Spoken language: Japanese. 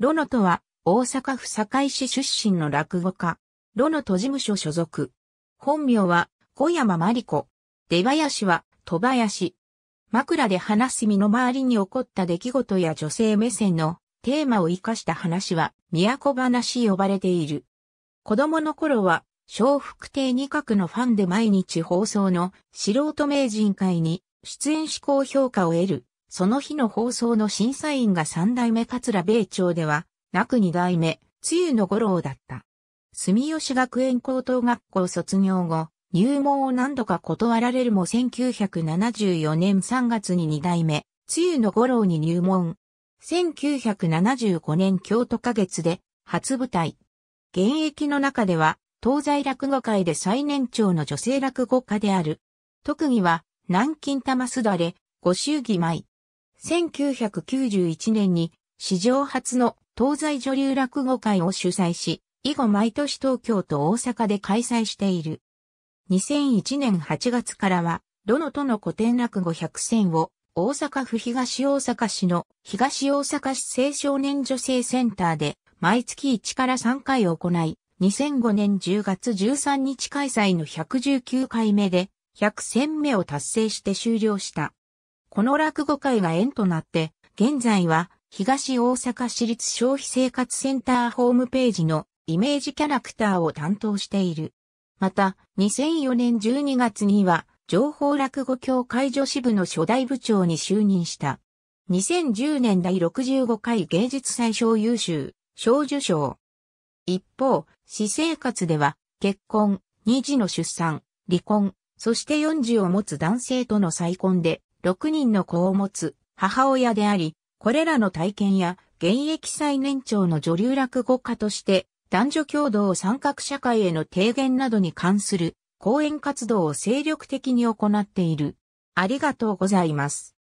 ロノとは、大阪府堺市出身の落語家。ロノと事務所所属。本名は、小山真理子。出林は、戸林。枕で話す身の回りに起こった出来事や女性目線のテーマを生かした話は、都話呼ばれている。子供の頃は、小福亭二角のファンで毎日放送の素人名人会に出演志向評価を得る。その日の放送の審査員が三代目桂米朝では、なく二代目、露の五郎だった。住吉学園高等学校卒業後、入門を何度か断られるも1974年3月に二代目、露の五郎に入門。1975年京都花月で初舞台。現役の中では東西落語界で最年長の女性落語家である。特技は南京玉すだれ、ご祝儀舞。1991年に史上初の東西女流落語会を主催し、以後毎年東京と大阪で開催している。2001年8月からは、どのとの古典落語100選を大阪府東大阪市の東大阪市青少年女性センターで毎月1から3回行い、2005年10月13日開催の119回目で100選目を達成して終了した。この落語会が縁となって、現在は東大阪市立消費生活センターホームページのイメージキャラクターを担当している。また、2004年12月には、情報落語協会女子部の初代部長に就任した。2010年第65回芸術最小優秀、小受賞。一方、私生活では、結婚、二児の出産、離婚、そして四児を持つ男性との再婚で、6人の子を持つ母親であり、これらの体験や現役最年長の女流落語家として男女共同参画社会への提言などに関する講演活動を精力的に行っている。ありがとうございます。